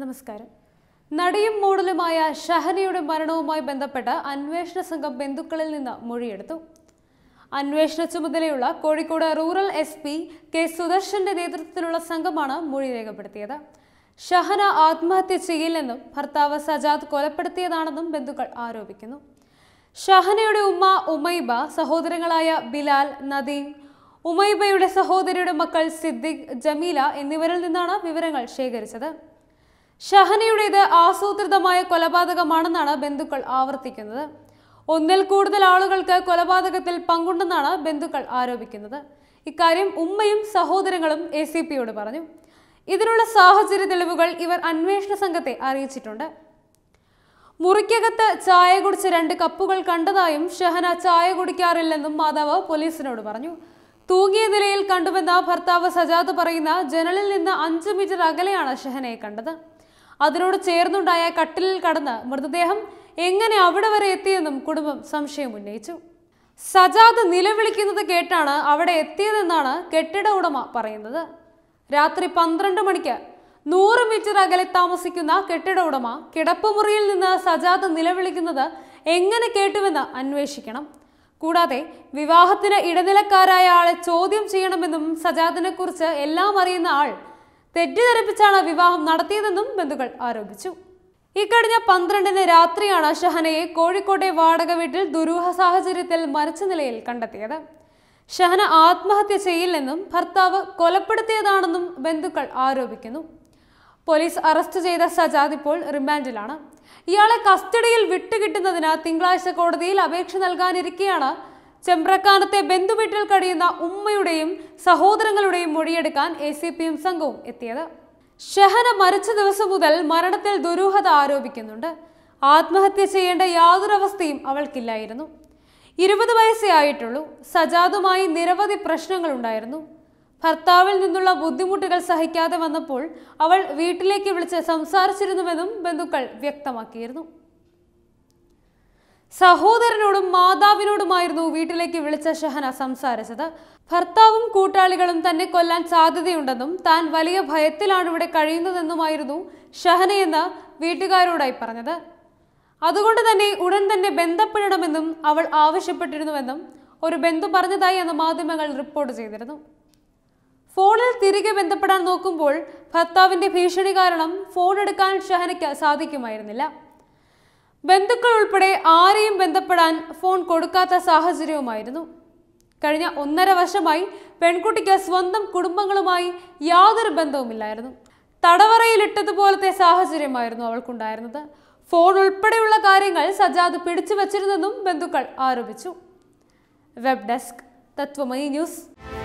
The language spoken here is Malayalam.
നമസ്കാരം നടിയും മോഡലുമായ ഷഹനയുടെ മരണവുമായി ബന്ധപ്പെട്ട് അന്വേഷണ സംഘം ബന്ധുക്കളിൽ നിന്ന് മൊഴിയെടുത്തു അന്വേഷണ ചുമതലയുള്ള Kozhikode rural S P K സുദർശന്റെ നേതൃത്വത്തിലുള്ള സംഘമാണ് മൊഴി രേഖപ്പെടുത്തിയത് ഷഹന ആത്മഹത്യ ചെയ്യില്ലെന്നും ഭർത്താവ് സജാദ് കൊലപ്പെടുത്തിയതാണെന്നും ബന്ധുക്കൾ ആരോപിക്കുന്നു ഷഹനയുടെ ഉമ്മ ഉമൈബ സഹോദരങ്ങളായ ബിലാൽ നദീം ഉമൈബയുടെ സഹോദരിയുടെ മക്കൾ സിദ്ദിഖ് ജമീല എന്നിവരിൽ നിന്നാണ് വിവരങ്ങൾ ശേഖരിച്ചത് ഷഹനയുടേത് ആസൂത്രിതമായ കൊലപാതകമാണെന്നാണ് ബന്ധുക്കൾ ആവർത്തിക്കുന്നത് ഒന്നിൽ കൂടുതൽ ആളുകൾക്ക് കൊലപാതകത്തിൽ പങ്കുണ്ടെന്നാണ് ബന്ധുക്കൾ ആരോപിക്കുന്നത് ഇക്കാര്യം ഉമ്മയും സഹോദരങ്ങളും എ സി പിയോട് പറഞ്ഞു ഇതിനുള്ള സാഹചര്യ തെളിവുകൾ ഇവർ അന്വേഷണ സംഘത്തെ അറിയിച്ചിട്ടുണ്ട് മുറിക്കകത്ത് ചായ കുടിച്ച രണ്ട് കപ്പുകൾ കണ്ടതായും ഷഹന ചായ കുടിക്കാറില്ലെന്നും മാതാവ് പോലീസിനോട് പറഞ്ഞു തൂങ്ങിയ നിലയിൽ കണ്ടുവെന്ന ഭർത്താവ് സജാദ് പറയുന്ന ജനലിൽ നിന്ന് അഞ്ചു മീറ്റർ അകലെയാണ് ഷഹനയെ കണ്ടത് അതിനോട് ചേർന്നുണ്ടായ കട്ടിലിൽ കടന്ന് മൃതദേഹം എങ്ങനെ അവിടെ വരെ എത്തിയെന്നും കുടുംബം സംശയം ഉന്നയിച്ചു സജാദ് നിലവിളിക്കുന്നത് കേട്ടാണ് അവിടെ എത്തിയതെന്നാണ് കെട്ടിട ഉടമ പറയുന്നത് രാത്രി പന്ത്രണ്ട് മണിക്ക് നൂറ് മീറ്റർ അകലെ താമസിക്കുന്ന കെട്ടിട ഉടമ കിടപ്പുമുറിയിൽ നിന്ന് സജാദ് നിലവിളിക്കുന്നത് എങ്ങനെ കേട്ടുവെന്ന് അന്വേഷിക്കണം കൂടാതെ വിവാഹത്തിന് ഇടനിലക്കാരായ ആളെ ചോദ്യം ചെയ്യണമെന്നും സജാദിനെക്കുറിച്ച് എല്ലാം അറിയുന്ന ആൾ തെറ്റിദ്ധരിപ്പിച്ചാണ് വിവാഹം നടത്തിയതെന്നും ബന്ധുക്കൾ ആരോപിച്ചു ഇക്കഴിഞ്ഞ പന്ത്രണ്ടിന് രാത്രിയാണ് ഷഹനയെ കോഴിക്കോട്ടെ വാടക വീട്ടിൽ ദുരൂഹ സാഹചര്യത്തിൽ മരിച്ച നിലയിൽ കണ്ടെത്തിയത് ഷഹന ആത്മഹത്യ ചെയ്യില്ലെന്നും ഭർത്താവ് കൊലപ്പെടുത്തിയതാണെന്നും ബന്ധുക്കൾ ആരോപിക്കുന്നു പോലീസ് അറസ്റ്റ് ചെയ്ത സജാദ് ഇപ്പോൾ റിമാൻഡിലാണ് ഇയാളെ കസ്റ്റഡിയിൽ വിട്ടുകിട്ടുന്നതിന് തിങ്കളാഴ്ച കോടതിയിൽ അപേക്ഷ നൽകാനിരിക്കെയാണ് ചെമ്പ്രക്കാനത്തെ ബന്ധുവീട്ടിൽ കഴിയുന്ന ഉമ്മയുടെയും സഹോദരങ്ങളുടെയും മൊഴിയെടുക്കാൻ എ സി പി എം സംഘവും എത്തിയത് ഷഹന മരിച്ച ദിവസം മുതൽ മരണത്തിൽ ദുരൂഹത ആരോപിക്കുന്നുണ്ട് ആത്മഹത്യ ചെയ്യേണ്ട യാതൊരവസ്ഥയും അവൾക്കില്ലായിരുന്നു ഇരുപത് വയസ്സേ ആയിട്ടുള്ളൂ സജാദുമായി നിരവധി പ്രശ്നങ്ങളുണ്ടായിരുന്നു ഭർത്താവിൽ നിന്നുള്ള ബുദ്ധിമുട്ടുകൾ സഹിക്കാതെ വന്നപ്പോൾ അവൾ വീട്ടിലേക്ക് വിളിച്ച് സംസാരിച്ചിരുന്നുവെന്നും ബന്ധുക്കൾ വ്യക്തമാക്കിയിരുന്നു സഹോദരനോടും മാതാ ശേഷമായിരുന്നു വീട്ടിലേക്ക് വിളിച്ച ഷഹന സംസാരിച്ചത് ഭർത്താവും കൂട്ടാളികളും തന്നെ കൊല്ലാൻ സാധ്യതയുണ്ടെന്നും താൻ വലിയ ഭയത്തിലാണ് ഇവിടെ കഴിയുന്നതെന്നുമായിരുന്നു ഷഹനയെന്ന് വീട്ടുകാരോടായി പറഞ്ഞത് അതുകൊണ്ട് തന്നെ ഉടൻ തന്നെ ബന്ധപ്പെടണമെന്നും അവൾ ആവശ്യപ്പെട്ടിരുന്നുവെന്നും ഒരു ബന്ധു പറഞ്ഞതായി എന്ന് മാധ്യമങ്ങൾ റിപ്പോർട്ട് ചെയ്തിരുന്നു ഫോണിൽ തിരികെ ബന്ധപ്പെടാൻ നോക്കുമ്പോൾ ഭർത്താവിന്റെ ഭീഷണി കാരണം ഫോൺ എടുക്കാൻ ഷഹനയ്ക്ക് സാധിക്കുമായിരുന്നില്ല ബന്ധുക്കൾ ഉൾപ്പെടെ ആരെയും ബന്ധപ്പെടാൻ ഫോൺ കൊടുക്കാത്ത സാഹചര്യവുമായിരുന്നു കഴിഞ്ഞ ഒന്നര വർഷമായി പെൺകുട്ടിക്ക് സ്വന്തം കുടുംബങ്ങളുമായി യാതൊരു ബന്ധവുമില്ലായിരുന്നു തടവറയിലിട്ടതുപോലത്തെ സാഹചര്യമായിരുന്നു അവൾക്കുണ്ടായിരുന്നത് ഫോൺ ഉൾപ്പെടെയുള്ള കാര്യങ്ങൾ സജാദ് പിടിച്ചു വച്ചിരുന്നെന്നും ബന്ധുക്കൾ ആരോപിച്ചു വെബ് ഡെസ്ക് തത്വമയി ന്യൂസ്